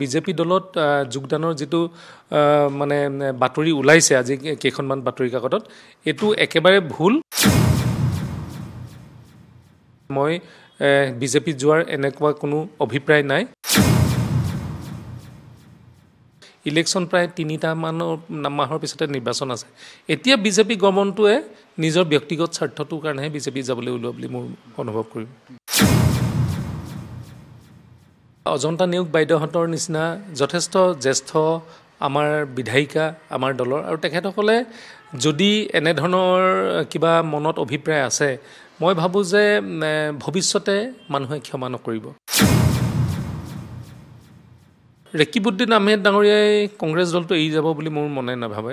BJP দলত যোগদানৰ যিটো মানে বাতৰি ওলাইছে আজি কেইখনমান বাতৰি কাকতত এইটো একেবাৰে ভুল মই বিজেপিত যোৱাৰ এনেকুৱা কোনো অভিপ্ৰায় নাই ইলেকশ্যন প্ৰায় তিনিটামানৰ মাহৰ পিছতে নিৰ্বাচন আছে এতিয়া বিজেপি গমনটোৱে নিজৰ ব্যক্তিগত স্বাৰ্থটোৰ কাৰণেহে বিজেপি যাবলৈ ওলোৱা বুলি মোৰ অনুভৱ কৰিম অজন্তা নিয়োগ বাইদেউহঁতৰ নিচিনা যথেষ্ট জ্যেষ্ঠ আমাৰ বিধায়িকা আমাৰ দলৰ আৰু তেখেতসকলে যদি এনেধৰণৰ কিবা মনত অভিপ্ৰায় আছে মই ভাবোঁ যে ভৱিষ্যতে মানুহে ক্ষমা নকৰিব ৰেকিবুদ্দিন আহমেদ ডাঙৰীয়াই কংগ্ৰেছ দলটো এৰি যাব বুলি মোৰ মনে নাভাবে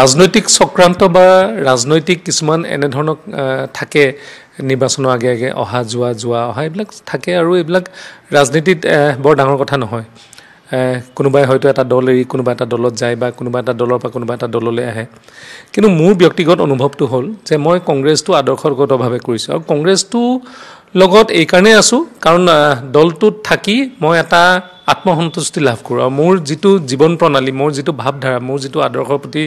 ৰাজনৈতিক চক্ৰান্ত বা ৰাজনৈতিক কিছুমান এনেধৰণৰ থাকে নিৰ্বাচনৰ আগে আগে অহা যোৱা যোৱা অহা এইবিলাক থাকে আৰু এইবিলাক ৰাজনীতিত বৰ ডাঙৰ কথা নহয় কোনোবাই হয়তো এটা দল এৰি কোনোবা এটা দলত যায় বা কোনোবা এটা দলৰ পৰা কোনোবা এটা দললৈ আহে কিন্তু মোৰ ব্যক্তিগত অনুভৱটো হ'ল যে মই কংগ্ৰেছটো আদৰ্শগতভাৱে কৰিছোঁ আৰু কংগ্ৰেছটো লগত এইকাৰণেই আছোঁ কাৰণ দলটোত থাকি মই এটা আত্মসন্তুষ্টি লাভ কৰোঁ আৰু মোৰ যিটো জীৱন প্ৰণালী মোৰ যিটো ভাৱধাৰা মোৰ যিটো আদৰ্শৰ প্ৰতি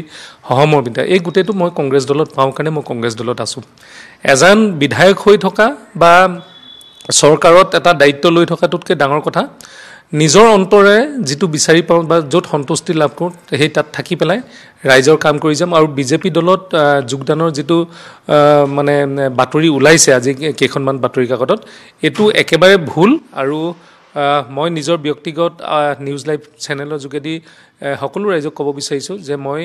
সহমৰ্মিতা এই গোটেইটো মই কংগ্ৰেছ দলত পাওঁ কাৰণে মই কংগ্ৰেছ দলত আছোঁ এজন বিধায়ক হৈ থকা বা চৰকাৰত এটা দায়িত্ব লৈ থকাটোতকৈ ডাঙৰ কথা নিজৰ অন্তৰে যিটো বিচাৰি পাওঁ বা য'ত সন্তুষ্টি লাভ কৰোঁ সেই তাত থাকি পেলাই ৰাইজৰ কাম কৰি যাম আৰু বিজেপি দলত যোগদানৰ যিটো মানে বাতৰি ওলাইছে আজি কেইখনমান বাতৰি কাকতত এইটো একেবাৰে ভুল আৰু মই নিজৰ ব্যক্তিগত নিউজ লাইভ চেনেলৰ যোগেদি সকলো ৰাইজক ক'ব বিচাৰিছোঁ যে মই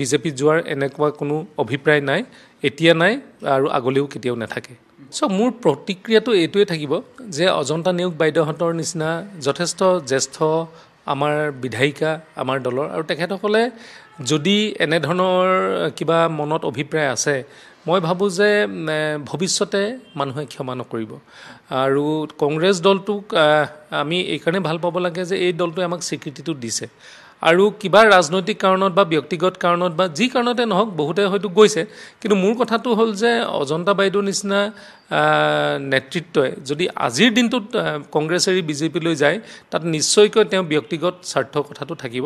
বিজেপিত যোৱাৰ এনেকুৱা কোনো অভিপ্ৰায় নাই এতিয়া নাই আৰু আগলৈও কেতিয়াও নাথাকে চ' মোৰ প্ৰতিক্ৰিয়াটো এইটোৱেই থাকিব যে অজন্তা নিয়োগ বাইদেউহঁতৰ নিচিনা যথেষ্ট জ্যেষ্ঠ আমাৰ বিধায়িকা আমাৰ দলৰ আৰু তেখেতসকলে যদি এনেধৰণৰ কিবা মনত অভিপ্ৰায় আছে মই ভাবোঁ যে ভৱিষ্যতে মানুহে ক্ষমা নকৰিব আৰু কংগ্ৰেছ দলটোক আমি এইকাৰণে ভাল পাব লাগে যে এই দলটোৱে আমাক স্বীকৃতিটো দিছে আৰু কিবা ৰাজনৈতিক কাৰণত বা ব্যক্তিগত কাৰণত বা যি কাৰণতে নহওক বহুতে হয়তো গৈছে কিন্তু মোৰ কথাটো হ'ল যে অজন্তা বাইদেউৰ নিচিনা নেতৃত্বই যদি আজিৰ দিনটোত কংগ্ৰেছ এৰি বিজেপিলৈ যায় তাত নিশ্চয়কৈ তেওঁ ব্যক্তিগত স্বাৰ্থ কথাটো থাকিব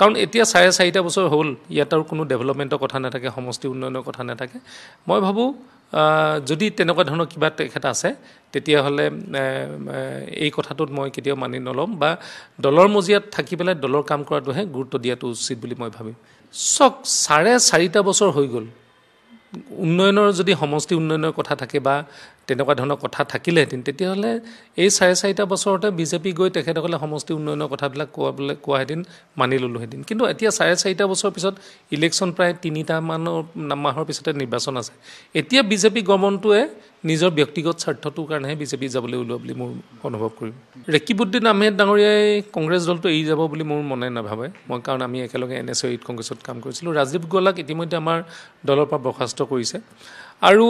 কাৰণ এতিয়া চাৰে চাৰিটা বছৰ হ'ল ইয়াত আৰু কোনো ডেভেলপমেণ্টৰ কথা নাথাকে সমষ্টি উন্নয়নৰ কথা নাথাকে মই ভাবোঁ যদি তেনেকুৱা ধৰণৰ কিবা তেখেত আছে তেতিয়াহ'লে এই কথাটোত মই কেতিয়াও মানি নলম বা দলৰ মজিয়াত থাকি পেলাই দলৰ কাম কৰাটোহে গুৰুত্ব দিয়াটো উচিত বুলি মই ভাবিম চক চাৰে চাৰিটা বছৰ হৈ গ'ল উন্নয়নৰ যদি সমষ্টি উন্নয়নৰ কথা থাকে বা তেনেকুৱা ধৰণৰ কথা থাকিলেহেঁতেন তেতিয়াহ'লে এই চাৰে চাৰিটা বছৰতে বিজেপি গৈ তেখেতসকলে সমষ্টি উন্নয়নৰ কথাবিলাক কোৱাবলৈ কোৱাহেঁতেন মানি ল'লোহেঁতেন কিন্তু এতিয়া চাৰে চাৰিটা বছৰৰ পিছত ইলেকশ্যন প্ৰায় তিনিটামানৰ মাহৰ পিছতে নিৰ্বাচন আছে এতিয়া বিজেপি গমনটোৱে নিজৰ ব্যক্তিগত স্বাৰ্থটোৰ কাৰণেহে বিজেপি যাবলৈ ওলোৱা বুলি মোৰ অনুভৱ কৰিম ৰেকিবুদ্দিন আহমেদ ডাঙৰীয়াই কংগ্ৰেছ দলটো এৰি যাব বুলি মোৰ মনে নাভাবে মই কাৰণ আমি একেলগে এন এছ অ' ইত কংগ্ৰেছত কাম কৰিছিলোঁ ৰাজীৱ গোৱালাক ইতিমধ্যে আমাৰ দলৰ পৰা বৰ্খাস্ত কৰিছে আৰু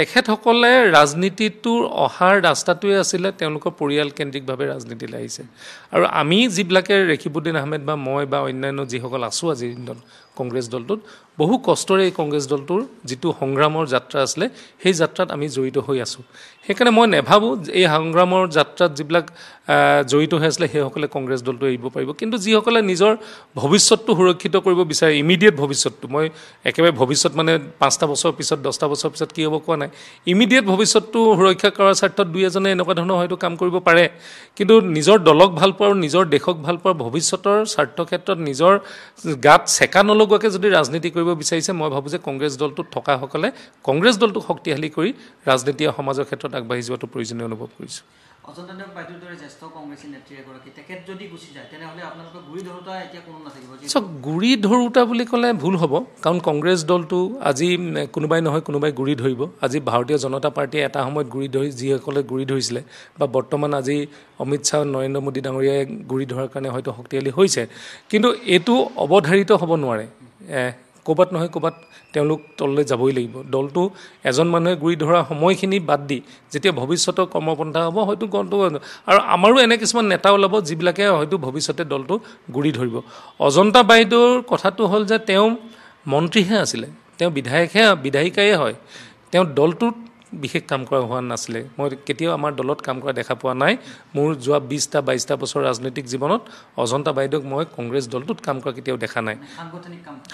তেখেতসকলে ৰাজনীতিটোৰ অহাৰ ৰাস্তাটোৱে আছিলে তেওঁলোকৰ পৰিয়ালকেন্দ্ৰিকভাৱে ৰাজনীতিলৈ আহিছে আৰু আমি যিবিলাকে ৰেকিবুদ্দিন আহমেদ বা মই বা অন্যান্য যিসকল আছোঁ আজিৰ দিনত কংগ্ৰেছ দলটোত বহু কষ্টৰে এই কংগ্ৰেছ দলটোৰ যিটো সংগ্ৰামৰ যাত্ৰা আছিলে সেই যাত্ৰাত আমি জড়িত হৈ আছোঁ সেইকাৰণে মই নাভাবোঁ এই সংগ্ৰামৰ যাত্ৰাত যিবিলাক জড়িত হৈ আছিলে সেইসকলে কংগ্ৰেছ দলটো এৰিব পাৰিব কিন্তু যিসকলে নিজৰ ভৱিষ্যতটো সুৰক্ষিত কৰিব বিচাৰে ইমিডিয়েট ভৱিষ্যতটো মই একেবাৰে ভৱিষ্যত মানে পাঁচটা বছৰ পিছত দহটা বছৰৰ পিছত কি হ'ব কোৱা নাই ইমিডিয়েট ভৱিষ্যতটো সুৰক্ষা কৰাৰ স্বাৰ্থত দুই এজনে এনেকুৱা ধৰণৰ হয়তো কাম কৰিব পাৰে কিন্তু নিজৰ দলক ভাল পাওঁ আৰু নিজৰ দেশক ভাল পাওঁ ভৱিষ্যতৰ স্বাৰ্থ ক্ষেত্ৰত নিজৰ গাত চেকা নলগ এনেকুৱাকৈ যদি ৰাজনীতি কৰিব বিচাৰিছে মই ভাবোঁ যে কংগ্ৰেছ দলটোত থকাসকলে কংগ্ৰেছ দলটোক শক্তিশালী কৰি ৰাজনীতি সমাজৰ ক্ষেত্ৰত আগবাঢ়ি যোৱাটো প্ৰয়োজনীয় অনুভৱ কৰিছোঁ অজন্তা দেৱ চাওক গুৰি ধৰোতা বুলি ক'লে ভুল হ'ব কাৰণ কংগ্ৰেছ দলটো আজি কোনোবাই নহয় কোনোবাই গুৰি ধৰিব আজি ভাৰতীয় জনতা পাৰ্টীয়ে এটা সময়ত গুৰি ধৰি যিসকলে গুৰি ধৰিছিলে বা বৰ্তমান আজি অমিত শ্বাহ নৰেন্দ্ৰ মোদী ডাঙৰীয়াই গুৰি ধৰাৰ কাৰণে হয়তো শক্তিশালী হৈছে কিন্তু এইটো অৱধাৰিত হ'ব নোৱাৰে ক'ৰবাত নহয় ক'ৰবাত তেওঁলোক তললৈ যাবই লাগিব দলটো এজন মানুহে গুৰি ধৰা সময়খিনি বাদ দি যেতিয়া ভৱিষ্যতৰ কৰ্মপন্থা হ'ব হয়তো আৰু আমাৰো এনে কিছুমান নেতা ওলাব যিবিলাকে হয়তো ভৱিষ্যতে দলটো গুৰি ধৰিব অজন্তা বাইদেউৰ কথাটো হ'ল যে তেওঁ মন্ত্ৰীহে আছিলে তেওঁ বিধায়কহে বিধায়িকাই হয় তেওঁ দলটোত বিশেষ কাম কৰা হোৱা নাছিলে মই কেতিয়াও আমাৰ দলত কাম কৰা দেখা পোৱা নাই মোৰ যোৱা বিছটা বাইছটা বছৰ ৰাজনৈতিক জীৱনত অজন্তা বাইদেউক মই কংগ্ৰেছ দলটোত কাম কৰা কেতিয়াও দেখা নাই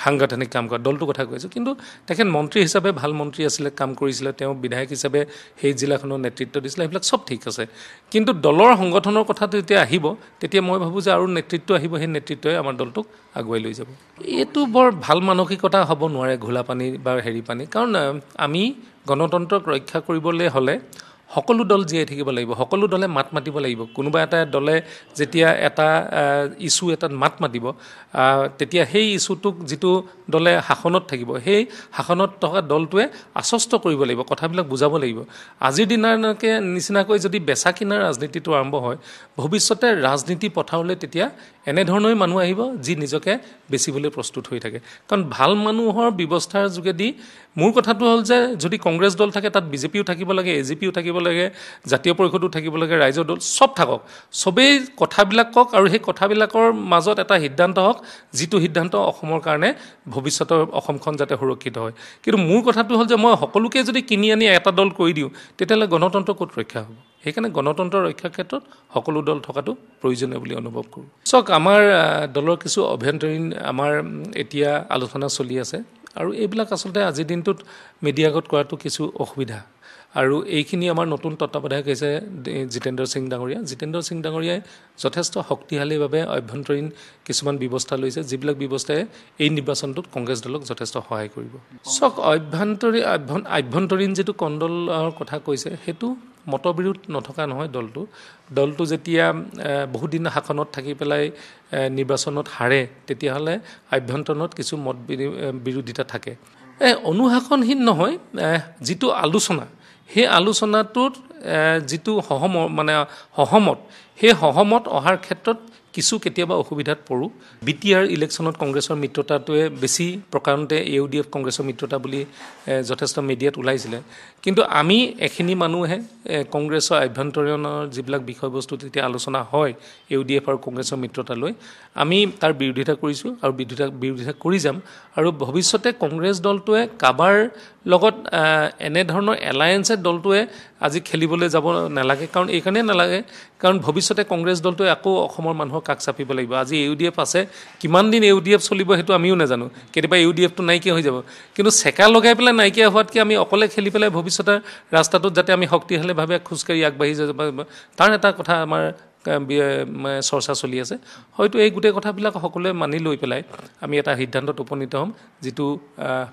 সাংগঠনিক কাম কৰা দলটোৰ কথা কৈছোঁ কিন্তু তেখেত মন্ত্ৰী হিচাপে ভাল মন্ত্ৰী আছিলে কাম কৰিছিলে তেওঁ বিধায়ক হিচাপে সেই জিলাখনৰ নেতৃত্ব দিছিলে সেইবিলাক চব ঠিক আছে কিন্তু দলৰ সংগঠনৰ কথাটো যেতিয়া আহিব তেতিয়া মই ভাবোঁ যে আৰু নেতৃত্ব আহিব সেই নেতৃত্বই আমাৰ দলটোক আগুৱাই লৈ যাব এইটো বৰ ভাল মানসিকতা হ'ব নোৱাৰে ঘোলা পানী বা হেৰি পানী কাৰণ আমি গণতন্ত্ৰক ৰক্ষা কৰিবলৈ হ'লে সকলো দল জীয়াই থাকিব লাগিব সকলো দলে মাত মাতিব লাগিব কোনোবা এটা দলে যেতিয়া এটা ইছ্যু এটাত মাত মাতিব তেতিয়া সেই ইছ্যুটোক যিটো দলে শাসনত থাকিব সেই শাসনত থকা দলটোৱে আশ্বস্ত কৰিব লাগিব কথাবিলাক বুজাব লাগিব আজিৰ দিনাকে নিচিনাকৈ যদি বেচা কিনা ৰাজনীতিটো আৰম্ভ হয় ভৱিষ্যতে ৰাজনীতি পথাৰলৈ তেতিয়া এনেধৰণৰে মানুহ আহিব যি নিজকে বেচিবলৈ প্ৰস্তুত হৈ থাকে কাৰণ ভাল মানুহৰ ব্যৱস্থাৰ যোগেদি মোৰ কথাটো হ'ল যে যদি কংগ্ৰেছ দল থাকে তাত বিজেপিও থাকিব লাগে এ জে পিও থাকিব থাকিব লাগে জাতীয় পৰিষদো থাকিব লাগে ৰাইজৰ দল চব থাকক চবেই কথাবিলাক কওক আৰু সেই কথাবিলাকৰ মাজত এটা সিদ্ধান্ত হওক যিটো সিদ্ধান্ত অসমৰ কাৰণে ভৱিষ্যতৰ অসমখন যাতে সুৰক্ষিত হয় কিন্তু মোৰ কথাটো হ'ল যে মই সকলোকে যদি কিনি আনি এটা দল কৰি দিওঁ তেতিয়াহ'লে গণতন্ত্ৰ ক'ত ৰক্ষা হ'ব সেইকাৰণে গণতন্ত্ৰ ৰক্ষাৰ ক্ষেত্ৰত সকলো দল থকাটো প্ৰয়োজনীয় বুলি অনুভৱ কৰোঁ চাওক আমাৰ দলৰ কিছু অভ্যন্তৰীণ আমাৰ এতিয়া আলোচনা চলি আছে আৰু এইবিলাক আচলতে আজিৰ দিনটোত মিডিয়াগত কৰাটো কিছু অসুবিধা আৰু এইখিনি আমাৰ নতুন তত্বাৱধায়ক হৈছে জিতেন্দ্ৰ সিং ডাঙৰীয়া জিতেন্দ্ৰ সিং ডাঙৰীয়াই যথেষ্ট শক্তিশালীভাৱে অভ্যন্তৰীণ কিছুমান ব্যৱস্থা লৈছে যিবিলাক ব্যৱস্থাই এই নিৰ্বাচনটোত কংগ্ৰেছ দলক যথেষ্ট সহায় কৰিব চক আভ্যন্তৰী আভ্যন্তৰীণ যিটো কণ্ডলৰ কথা কৈছে সেইটো মতবিৰোধ নথকা নহয় দলটো দলটো যেতিয়া বহুদিন শাসনত থাকি পেলাই নিৰ্বাচনত হাৰে তেতিয়াহ'লে আভ্যন্তৰণত কিছু মত বিৰোধিতা থাকে অনুশাসনহীন নহয় যিটো আলোচনা সেই আলোচনাটোত যিটো সহম মানে সহমত সেই সহমত অহাৰ ক্ষেত্ৰত কিছু কেতিয়াবা অসুবিধাত পৰোঁ বি টি আৰ ইলেকশ্যনত কংগ্ৰেছৰ মিত্ৰতাটোৱে বেছি প্ৰকাৰণতে এ ইউ ডি এফ কংগ্ৰেছৰ মিত্ৰতা বুলি যথেষ্ট মিডিয়াত ওলাইছিলে কিন্তু আমি এখিনি মানুহে কংগ্ৰেছৰ আভ্যন্তৰীণৰ যিবিলাক বিষয়বস্তু তেতিয়া আলোচনা হয় এ ইউ ডি এফ আৰু কংগ্ৰেছৰ মিত্ৰতালৈ আমি তাৰ বিৰোধিতা কৰিছোঁ আৰু বিৰোধিতা বিৰোধিতা কৰি যাম আৰু ভৱিষ্যতে কংগ্ৰেছ দলটোৱে কাৰোবাৰ লগত এনেধৰণৰ এলায়েঞ্চে দলটোৱে আজি খেলিবলৈ যাব নালাগে কাৰণ এইকাৰণেই নালাগে কাৰণ ভৱিষ্যতে কংগ্ৰেছ দলটোৱে আকৌ অসমৰ মানুহক কাষ চাপিব লাগিব আজি ইউ ডি এফ আছে কিমান দিন ইউ ডি এফ চলিব সেইটো আমিও নাজানো কেতিয়াবা ইউ ডি এফটো নাইকিয়া হৈ যাব কিন্তু চেকা লগাই পেলাই নাইকিয়া হোৱাতকৈ আমি অকলে খেলি পেলাই ভৱিষ্যতে ৰাস্তাটোত যাতে আমি শক্তিশালীভাৱে খোজকাঢ়ি আগবাঢ়ি যাব তাৰ এটা কথা আমাৰ চৰ্চা চলি আছে হয়তো এই গোটেই কথাবিলাক সকলোৱে মানি লৈ পেলাই আমি এটা সিদ্ধান্তত উপনীত হ'ম যিটো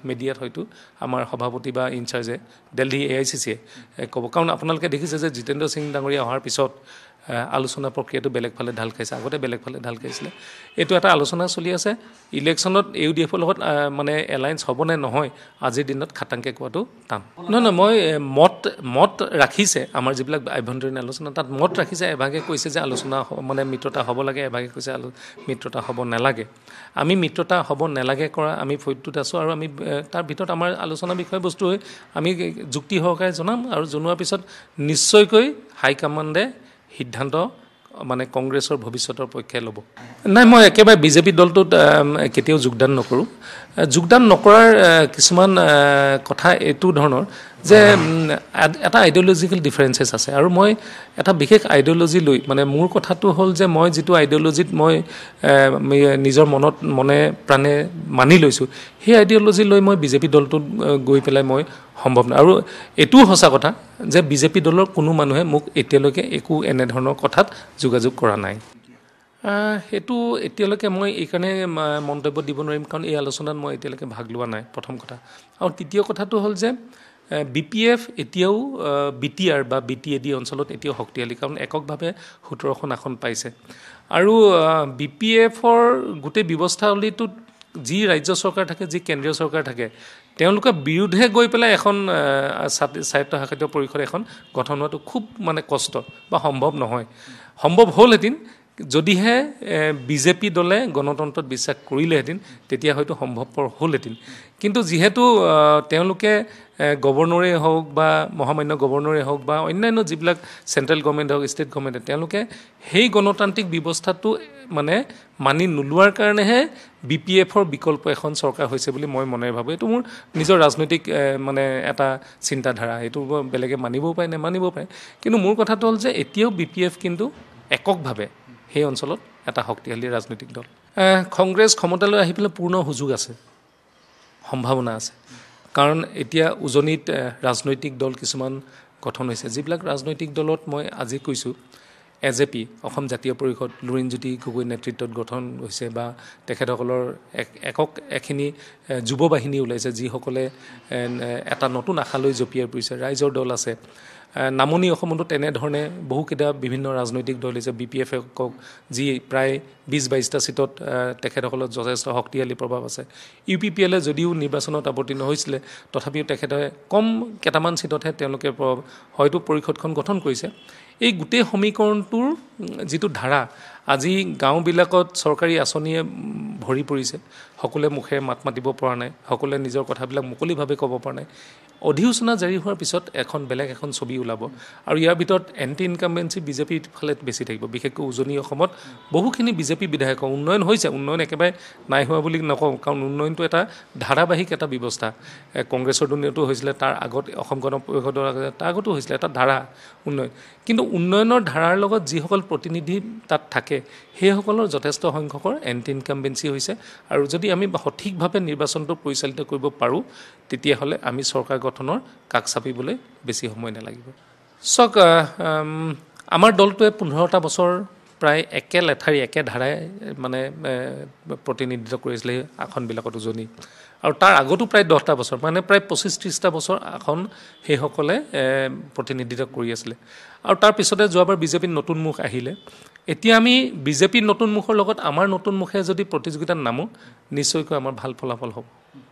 মিডিয়াত হয়তো আমাৰ সভাপতি বা ইনচাৰ্জে দেলহি এ আই চি চিয়ে ক'ব কাৰণ আপোনালোকে দেখিছে যে জিতেন্দ্ৰ সিং ডাঙৰীয়া অহাৰ পিছত আলোচনা প্ৰক্ৰিয়াটো বেলেগ ফালে ঢাল খাইছে আগতে বেলেগ ফালে ঢাল খাইছিলে এইটো এটা আলোচনা চলি আছে ইলেকশ্যনত ইউ ডি এফৰ লগত মানে এলায়েন্স হ'বনে নহয় আজিৰ দিনত খাটাংকৈ কোৱাটো টান নহয় নহয় মই মত মত ৰাখিছে আমাৰ যিবিলাক আভ্যন্তৰীণ আলোচনা তাত মত ৰাখিছে এভাগে কৈছে যে আলোচনা মানে মিত্ৰতা হ'ব লাগে এভাগে কৈছে আলো মিত্ৰতা হ'ব নালাগে আমি মিত্ৰতা হ'ব নালাগে কৰা আমি ফৈদটোত আছোঁ আৰু আমি তাৰ ভিতৰত আমাৰ আলোচনা বিষয়বস্তু হৈ আমি যুক্তি সহকাৰে জনাম আৰু জনোৱাৰ পিছত নিশ্চয়কৈ হাইকমাণ্ডে সিদ্ধান্ত মানে কংগ্ৰেছৰ ভৱিষ্যতৰ পক্ষে ল'ব নাই মই একেবাৰে বিজেপি দলটোত কেতিয়াও যোগদান নকৰোঁ যোগদান নকৰাৰ কিছুমান কথা এইটো ধৰণৰ যে এটা আইডিঅ'লজিকেল ডিফাৰেঞ্চেছ আছে আৰু মই এটা বিশেষ আইডিঅ'লজি লৈ মানে মোৰ কথাটো হ'ল যে মই যিটো আইডিঅ'লজিত মই নিজৰ মনত মনে প্ৰাণে মানি লৈছোঁ সেই আইডিঅ'লজি লৈ মই বিজেপি দলটোত গৈ পেলাই মই সম্ভৱ নাই আৰু এইটোও সঁচা কথা যে বিজেপি দলৰ কোনো মানুহে মোক এতিয়ালৈকে একো এনেধৰণৰ কথাত যোগাযোগ কৰা নাই সেইটো এতিয়ালৈকে মই এইকাৰণে মন্তব্য দিব নোৱাৰিম কাৰণ এই আলোচনাত মই এতিয়ালৈকে ভাগ লোৱা নাই প্ৰথম কথা আৰু তৃতীয় কথাটো হ'ল যে বি পি এফ এতিয়াও বি টি আৰ বা বি টি এ ডি অঞ্চলত এতিয়াও শক্তিশালী কাৰণ এককভাৱে সোতৰখন আসন পাইছে আৰু বি পি এফৰ গোটেই ব্যৱস্থাৱলীটোত যি ৰাজ্য চৰকাৰ থাকে যি কেন্দ্ৰীয় চৰকাৰ থাকে তেওঁলোকৰ বিৰুদ্ধে গৈ পেলাই এখন স্বায়ত্ত শাসিত পৰিষদ এখন গঠন হোৱাটো খুব মানে কষ্ট বা সম্ভৱ নহয় সম্ভৱ হ'লহেঁতেন যদিহে বি জে পি দলে গণতন্ত্ৰত বিশ্বাস কৰিলেহেঁতেন তেতিয়া হয়তো সম্ভৱপৰ হ'লহেঁতেন কিন্তু যিহেতু তেওঁলোকে গৱৰ্ণৰেই হওক বা মহামান্য গৱৰ্ণৰেই হওক বা অন্যান্য যিবিলাক চেণ্ট্ৰেল গভৰ্ণমেণ্ট হওক ষ্টেট গভৰ্ণমেণ্টে তেওঁলোকে সেই গণতান্ত্ৰিক ব্যৱস্থাটো মানে মানি নোলোৱাৰ কাৰণেহে বি পি এফৰ বিকল্প এখন চৰকাৰ হৈছে বুলি মই মনে ভাবোঁ এইটো মোৰ নিজৰ ৰাজনৈতিক মানে এটা চিন্তাধাৰা এইটো বেলেগে মানিবও পাৰে নেমানিবও পাৰে কিন্তু মোৰ কথাটো হ'ল যে এতিয়াও বি পি এফ কিন্তু এককভাৱে সেই অঞ্চলত এটা শক্তিশালী ৰাজনৈতিক দল কংগ্ৰেছ ক্ষমতালৈ আহি পেলাই পূৰ্ণ সুযোগ আছে সম্ভাৱনা আছে কাৰণ এতিয়া উজনিত ৰাজনৈতিক দল কিছুমান গঠন হৈছে যিবিলাক ৰাজনৈতিক দলত মই আজি কৈছোঁ এ জে পি অসম জাতীয় পৰিষদ লুৰিণজ্যোতি গগৈ নেতৃত্বত গঠন হৈছে বা তেখেতসকলৰ এক একক এখিনি যুৱ বাহিনী ওলাইছে যিসকলে এটা নতুন আশালৈ জঁপিয়াই পৰিছে ৰাইজৰ দল আছে নামনি অসমতো তেনেধৰণে বহুকেইটা বিভিন্ন ৰাজনৈতিক দল হৈছে বি পি এফে কওক যি প্ৰায় বিছ বাইছটা চিটত তেখেতসকলৰ যথেষ্ট শক্তিশালী প্ৰভাৱ আছে ইউ পি পি এলে যদিও নিৰ্বাচনত অৱতীৰ্ণ হৈছিলে তথাপিও তেখেতে কম কেইটামান চিটতহে তেওঁলোকে হয়তো পৰিষদখন গঠন কৰিছে এই গোটেই সমীকৰণটোৰ যিটো ধাৰা আজি গাঁওবিলাকত চৰকাৰী আঁচনিয়ে ভৰি পৰিছে সকলোৱে মুখে মাত মাতিব পৰা নাই সকলোৱে নিজৰ কথাবিলাক মুকলিভাৱে ক'ব পৰা নাই অধিসূচনা জাৰি হোৱাৰ পিছত এখন বেলেগ এখন ছবি ওলাব আৰু ইয়াৰ ভিতৰত এণ্টি ইনকামবেঞ্চি বিজেপিৰ ফালে বেছি থাকিব বিশেষকৈ উজনি অসমত বহুখিনি বিজেপি বিধায়কৰ উন্নয়ন হৈছে উন্নয়ন একেবাৰে নাই হোৱা বুলি নকওঁ কাৰণ উন্নয়নটো এটা ধাৰাবাহিক এটা ব্যৱস্থা কংগ্ৰেছৰ দুনীয়াতো হৈছিলে তাৰ আগত অসম গণ পৰিষদৰ আগতে তাৰ আগতো হৈছিলে এটা ধাৰা উন্নয়ন কিন্তু উন্নয়নৰ ধাৰাৰ লগত যিসকল প্ৰতিনিধি তাত থাকে সেইসকলৰ যথেষ্ট সংখ্যকৰ এণ্টি ইনকামবেঞ্চি হৈছে আৰু যদি আমি সঠিকভাৱে নিৰ্বাচনটো পৰিচালিত কৰিব পাৰোঁ তেতিয়াহ'লে আমি চৰকাৰ গঠনৰ কাষ চাপিবলৈ বেছি সময় নালাগিব চাওক আমাৰ দলটোৱে পোন্ধৰটা বছৰ প্ৰায় একে লেঠাৰি একে ধাৰাই মানে প্ৰতিনিধিত্ব কৰিছিলে আসনবিলাকত উজনি আৰু তাৰ আগতো প্ৰায় দহটা বছৰ মানে প্ৰায় পঁচিছ ত্ৰিছটা বছৰ আসন সেইসকলে প্ৰতিনিধিত্ব কৰি আছিলে আৰু তাৰপিছতে যোৱাবাৰ বিজেপিৰ নতুন মুখ আহিলে এতিয়া আমি বিজেপিৰ নতুন মুখৰ লগত আমাৰ নতুন মুখে যদি প্ৰতিযোগিতাত নামো নিশ্চয়কৈ আমাৰ ভাল ফলাফল হ'ব